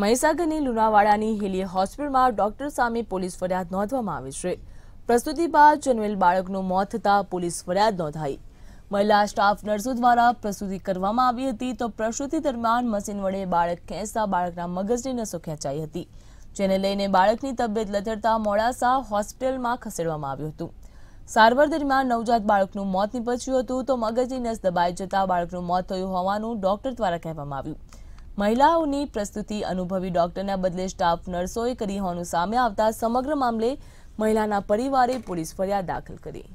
મહીસાગરની લુણાવાડાની હેલી હોસ્પિટલમાં ડોક્ટર સામે પોલીસ ફરિયાદ નોંધવામાં આવી છે પ્રસૂતિ બાદ જન્મેલ બાળકનું મોત થતાં પોલીસ ફરિયાદ નોંધાઈ મહિલા સ્ટાફ નર્સો દ્વારા પ્રસૂતિ કરવામાં આવી હતી તો પ્રસૂતિ દરમિયાન મશીન વડે બાળક ખેંચતા બાળકના મગજની નસો ખેંચાઈ હતી જેને લઈને બાળકની તબિયત લથડતા મોડાસા હોસ્પિટલમાં ખસેડવામાં આવ્યું હતું સારવાર દરમિયાન નવજાત બાળકનું મોત નીપજ્યું હતું તો મગજની નસ દબાઈ જતાં બાળકનું મોત થયું હોવાનું ડોક્ટર દ્વારા કહેવામાં આવ્યું મહિલાઓની પ્રસ્તુતિ અનુભવી ડોક્ટરના બદલે સ્ટાફ નર્સોએ કરી હોવાનું સામે આવતા સમગ્ર મામલે મહિલાના પરિવારે પોલીસ ફરિયાદ દાખલ કરી